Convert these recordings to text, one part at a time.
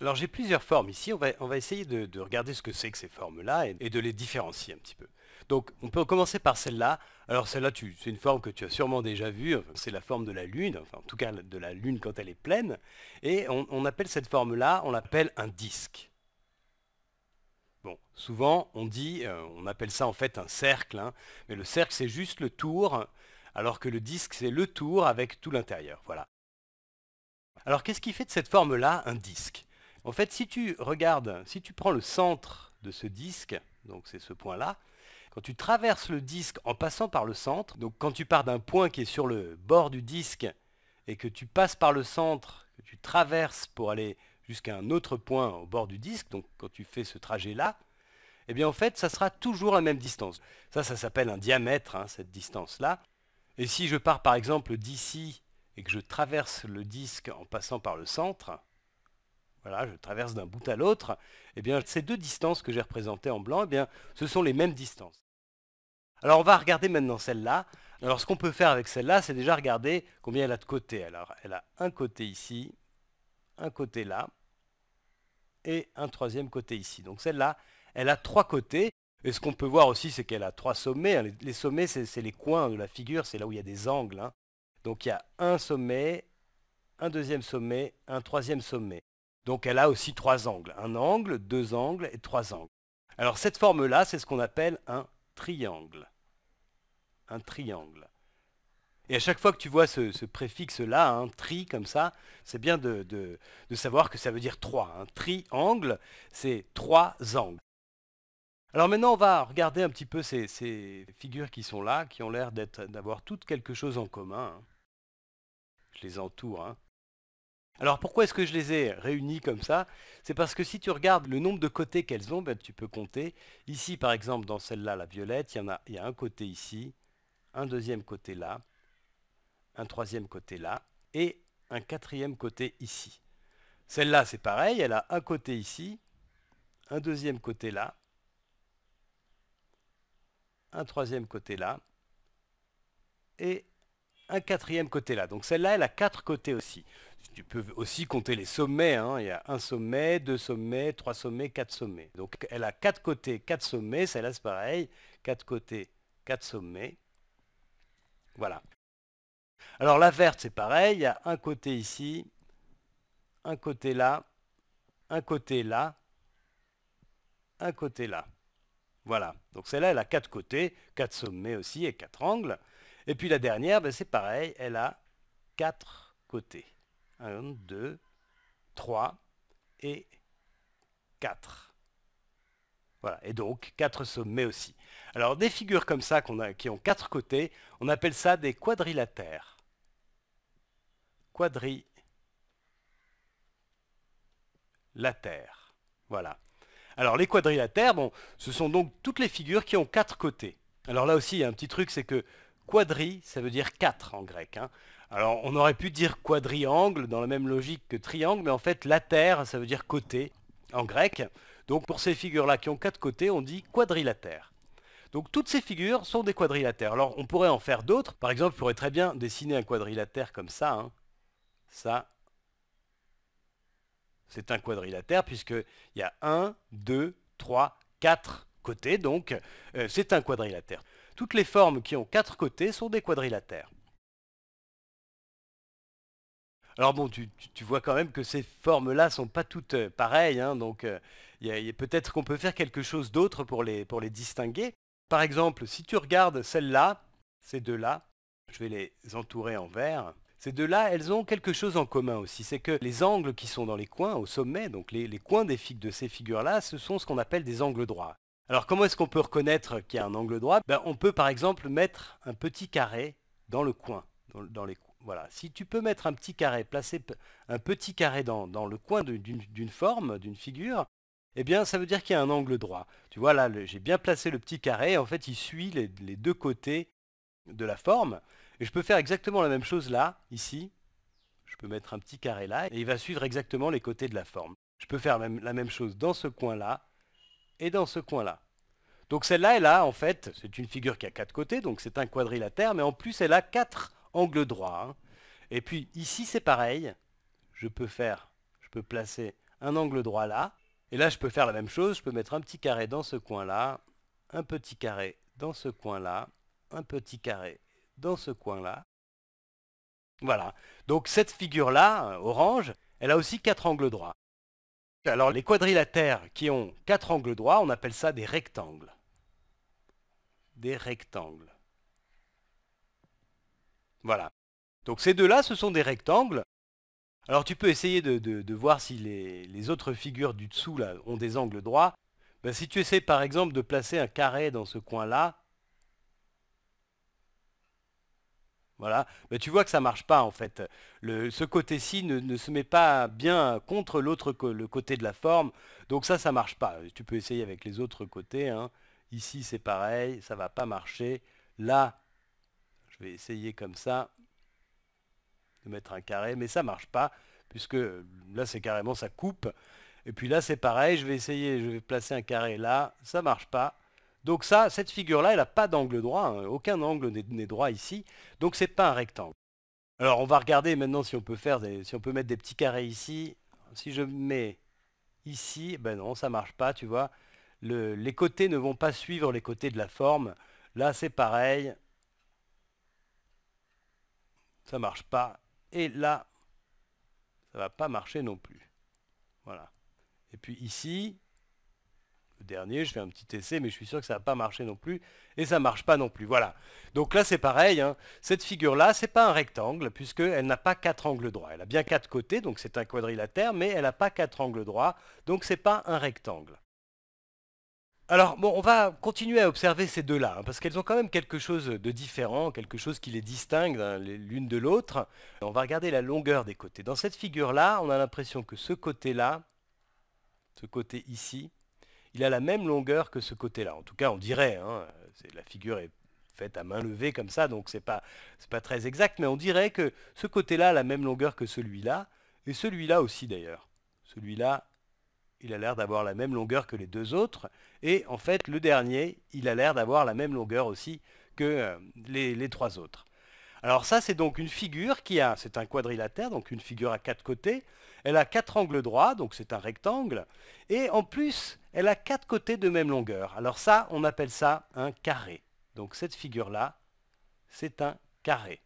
Alors j'ai plusieurs formes ici, on va, essayer de, regarder ce que c'est que ces formes-là et, de les différencier un petit peu. Donc on peut commencer par celle-là. Alors celle-là, c'est une forme que tu as sûrement déjà vue, c'est la forme de la Lune, enfin, en tout cas de la Lune quand elle est pleine. Et on, appelle cette forme-là, on l'appelle un disque. Bon, souvent on dit, euh, on appelle ça en fait un cercle, hein. mais le cercle c'est juste le tour, alors que le disque c'est le tour avec tout l'intérieur, voilà. Alors qu'est-ce qui fait de cette forme-là un disque en fait, si tu regardes, si tu prends le centre de ce disque, donc c'est ce point-là, quand tu traverses le disque en passant par le centre, donc quand tu pars d'un point qui est sur le bord du disque et que tu passes par le centre, que tu traverses pour aller jusqu'à un autre point au bord du disque, donc quand tu fais ce trajet-là, eh bien en fait, ça sera toujours la même distance. Ça, ça s'appelle un diamètre, hein, cette distance-là. Et si je pars par exemple d'ici et que je traverse le disque en passant par le centre, je traverse d'un bout à l'autre, eh bien, ces deux distances que j'ai représentées en blanc, eh ce sont les mêmes distances. Alors on va regarder maintenant celle-là. Alors ce qu'on peut faire avec celle-là, c'est déjà regarder combien elle a de côtés. Alors elle a un côté ici, un côté là, et un troisième côté ici. Donc celle-là, elle a trois côtés. Et ce qu'on peut voir aussi, c'est qu'elle a trois sommets. Hein. Les sommets, c'est les coins de la figure, c'est là où il y a des angles. Hein. Donc il y a un sommet, un deuxième sommet, un troisième sommet. Donc elle a aussi trois angles, un angle, deux angles et trois angles. Alors cette forme-là, c'est ce qu'on appelle un triangle. Un triangle. Et à chaque fois que tu vois ce, préfixe-là, un tri comme ça, c'est bien de, savoir que ça veut dire trois. Un triangle, c'est trois angles. Alors maintenant, on va regarder un petit peu ces, figures qui sont là, qui ont l'air d'avoir toutes quelque chose en commun. Hein. Je les entoure. Hein. Alors pourquoi est-ce que je les ai réunis comme ça C'est parce que si tu regardes le nombre de côtés qu'elles ont, ben, tu peux compter. Ici par exemple, dans celle-là, la violette, il y, en a, il y a un côté ici, un deuxième côté là, un troisième côté là, et un quatrième côté ici. Celle-là, c'est pareil, elle a un côté ici, un deuxième côté là, un troisième côté là, et un quatrième côté là. Donc celle-là, elle a quatre côtés aussi. Tu peux aussi compter les sommets. Hein. Il y a un sommet, deux sommets, trois sommets, quatre sommets. Donc elle a quatre côtés, quatre sommets. Celle-là, c'est pareil. Quatre côtés, quatre sommets. Voilà. Alors la verte, c'est pareil. Il y a un côté ici, un côté là, un côté là, un côté là. Voilà. Donc celle-là, elle a quatre côtés, quatre sommets aussi et quatre angles. Et puis la dernière, ben, c'est pareil. Elle a quatre côtés. 1, 2, 3 et 4. Voilà, et donc 4 sommets aussi. Alors des figures comme ça qui ont quatre côtés, on appelle ça des quadrilatères. Quadrilatères. Voilà. Alors les quadrilatères, bon, ce sont donc toutes les figures qui ont quatre côtés. Alors là aussi, il y a un petit truc, c'est que quadri, ça veut dire 4 en grec. Hein. Alors on aurait pu dire quadriangle dans la même logique que triangle, mais en fait latère ça veut dire côté en grec. Donc pour ces figures-là qui ont quatre côtés, on dit quadrilatère. Donc toutes ces figures sont des quadrilatères. Alors on pourrait en faire d'autres. Par exemple, on pourrait très bien dessiner un quadrilatère comme ça. Hein. Ça, c'est un quadrilatère puisqu'il y a un, deux, trois, quatre côtés. Donc euh, c'est un quadrilatère. Toutes les formes qui ont quatre côtés sont des quadrilatères. Alors bon, tu, vois quand même que ces formes-là sont pas toutes euh, pareilles, hein, donc euh, peut-être qu'on peut faire quelque chose d'autre pour les, pour les distinguer. Par exemple, si tu regardes celles là ces deux-là, je vais les entourer en vert. Ces deux-là, elles ont quelque chose en commun aussi, c'est que les angles qui sont dans les coins, au sommet, donc les, coins des figues de ces figures-là, ce sont ce qu'on appelle des angles droits. Alors comment est-ce qu'on peut reconnaître qu'il y a un angle droit ben, On peut par exemple mettre un petit carré dans le coin, dans les coins. Voilà, si tu peux mettre un petit carré, placer un petit carré dans, le coin d'une forme, d'une figure, eh bien ça veut dire qu'il y a un angle droit. Tu vois là, j'ai bien placé le petit carré, en fait il suit les, les deux côtés de la forme. Et je peux faire exactement la même chose là, ici. Je peux mettre un petit carré là, et il va suivre exactement les côtés de la forme. Je peux faire la même chose dans ce coin-là, et dans ce coin-là. Donc celle-là, elle a en fait, c'est une figure qui a quatre côtés, donc c'est un quadrilatère, mais en plus elle a quatre angle droit. Hein. Et puis ici c'est pareil, je peux faire, je peux placer un angle droit là, et là je peux faire la même chose, je peux mettre un petit carré dans ce coin là, un petit carré dans ce coin là, un petit carré dans ce coin là. Voilà, donc cette figure là, orange, elle a aussi quatre angles droits. Alors les quadrilatères qui ont quatre angles droits, on appelle ça des rectangles. Des rectangles. Voilà. Donc ces deux-là, ce sont des rectangles. Alors tu peux essayer de, voir si les, autres figures du dessous là, ont des angles droits. Ben, si tu essaies par exemple de placer un carré dans ce coin-là, Voilà. Ben, tu vois que ça marche pas en fait. ce côté-ci ne, se met pas bien contre l'autre le côté de la forme. Donc ça, ça marche pas. Tu peux essayer avec les autres côtés. Hein. Ici, c'est pareil. Ça va pas marcher. Là, je vais essayer comme ça de mettre un carré, mais ça marche pas, puisque là c'est carrément ça coupe. Et puis là c'est pareil, je vais essayer, je vais placer un carré là, ça marche pas. Donc ça, cette figure-là, elle n'a pas d'angle droit, hein. aucun angle n'est droit ici, donc c'est pas un rectangle. Alors on va regarder maintenant si on peut faire si on peut mettre des petits carrés ici. Si je mets ici, ben non, ça marche pas, tu vois. les côtés ne vont pas suivre les côtés de la forme. Là c'est pareil, ça marche pas. Et là, ça va pas marcher non plus. Voilà. Et puis ici, le dernier, je fais un petit essai, mais je suis sûr que ça va pas marcher non plus, et ça marche pas non plus, voilà. Donc là, c'est pareil, hein. cette figure-là, c'est pas un rectangle, puisqu'elle n'a pas quatre angles droits. Elle a bien quatre côtés, donc c'est un quadrilatère, mais elle n'a pas quatre angles droits, donc c'est pas un rectangle. Alors, bon, on va continuer à observer ces deux-là, hein, parce qu'elles ont quand même quelque chose de différent, quelque chose qui les distingue hein, l'une de l'autre. On va regarder la longueur des côtés. Dans cette figure-là, on a l'impression que ce côté-là, ce côté ici, il a la même longueur que ce côté-là. En tout cas, on dirait, hein, la figure est faite à main levée comme ça, donc ce n'est pas, pas très exact, mais on dirait que ce côté-là a la même longueur que celui-là, et celui-là aussi d'ailleurs. Celui-là il a l'air d'avoir la même longueur que les deux autres. Et en fait, le dernier, il a l'air d'avoir la même longueur aussi que euh, les, trois autres. Alors ça, c'est donc une figure qui a, c'est un quadrilatère, donc une figure à quatre côtés. Elle a quatre angles droits, donc c'est un rectangle. Et en plus, elle a quatre côtés de même longueur. Alors ça, on appelle ça un carré. Donc cette figure-là, c'est un carré.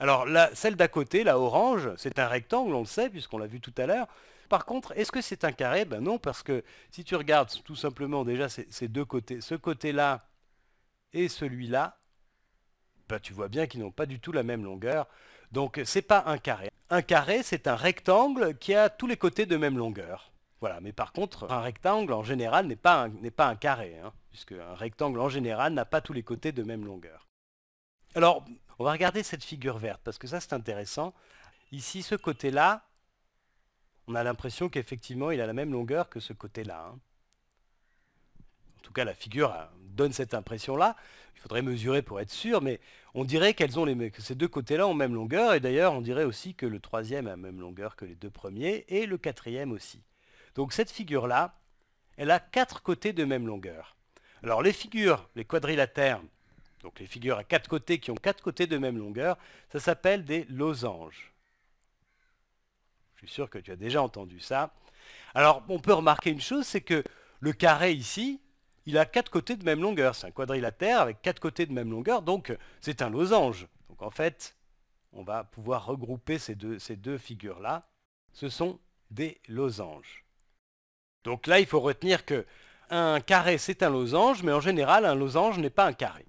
Alors la, celle d'à côté, la orange, c'est un rectangle, on le sait, puisqu'on l'a vu tout à l'heure. Par contre, est-ce que c'est un carré Ben non, parce que si tu regardes tout simplement déjà ces, deux côtés, ce côté-là et celui-là, ben, tu vois bien qu'ils n'ont pas du tout la même longueur. Donc c'est pas un carré. Un carré, c'est un rectangle qui a tous les côtés de même longueur. Voilà, mais par contre, un rectangle en général n'est pas, un carré, hein, puisque un rectangle en général n'a pas tous les côtés de même longueur. Alors, on va regarder cette figure verte, parce que ça c'est intéressant. Ici, ce côté-là, on a l'impression qu'effectivement, il a la même longueur que ce côté-là. Hein. En tout cas, la figure euh, donne cette impression-là. Il faudrait mesurer pour être sûr, mais on dirait qu'elles ont les, que ces deux côtés-là ont même longueur, et d'ailleurs, on dirait aussi que le troisième a même longueur que les deux premiers, et le quatrième aussi. Donc cette figure-là, elle a quatre côtés de même longueur. Alors les figures, les quadrilatères, donc les figures à quatre côtés qui ont quatre côtés de même longueur, ça s'appelle des losanges sûr que tu as déjà entendu ça. Alors, on peut remarquer une chose, c'est que le carré ici, il a quatre côtés de même longueur. C'est un quadrilatère avec quatre côtés de même longueur, donc c'est un losange. Donc en fait, on va pouvoir regrouper ces deux, figures-là. Ce sont des losanges. Donc là, il faut retenir que un carré, c'est un losange, mais en général, un losange n'est pas un carré.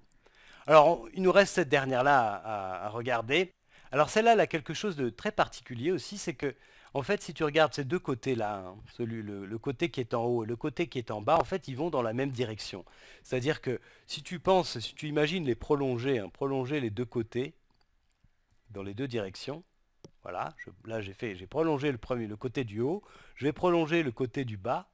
Alors, il nous reste cette dernière-là à, à regarder. Alors celle-là, elle a quelque chose de très particulier aussi, c'est que en fait, si tu regardes ces deux côtés-là, hein, celui, le, côté qui est en haut et le côté qui est en bas, en fait, ils vont dans la même direction. C'est-à-dire que si tu penses, si tu imagines les prolonger, hein, prolonger les deux côtés dans les deux directions, voilà, là j'ai fait, j'ai prolongé le premier, le côté du haut, je vais prolonger le côté du bas,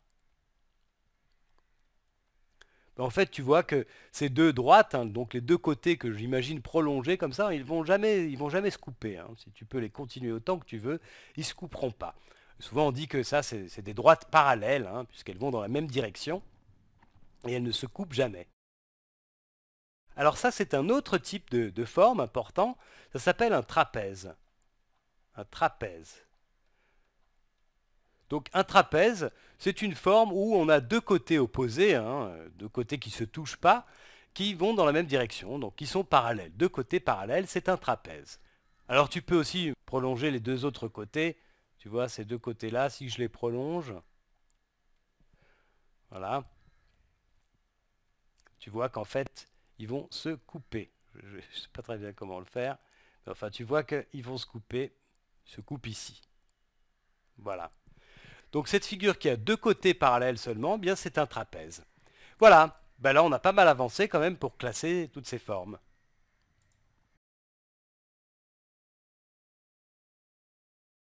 ben, en fait, tu vois que ces deux droites, hein, donc les deux côtés que j'imagine prolongés comme ça, ils vont jamais, vont jamais se couper. Hein. Si tu peux les continuer autant que tu veux, ils se couperont pas. Souvent, on dit que ça, c'est des droites parallèles, hein, puisqu'elles vont dans la même direction, et elles ne se coupent jamais. Alors ça, c'est un autre type de, de forme important. Ça s'appelle un trapèze. Un trapèze. Donc un trapèze, c'est une forme où on a deux côtés opposés, hein, deux côtés qui ne se touchent pas, qui vont dans la même direction, donc qui sont parallèles. Deux côtés parallèles, c'est un trapèze. Alors tu peux aussi prolonger les deux autres côtés. Tu vois, ces deux côtés-là, si je les prolonge, voilà, tu vois qu'en fait, ils vont se couper. Je ne sais pas très bien comment le faire. enfin, tu vois qu'ils vont se couper, se coupent ici. Voilà. Donc cette figure qui a deux côtés parallèles seulement, eh bien c'est un trapèze. Voilà, ben là on a pas mal avancé quand même pour classer toutes ces formes.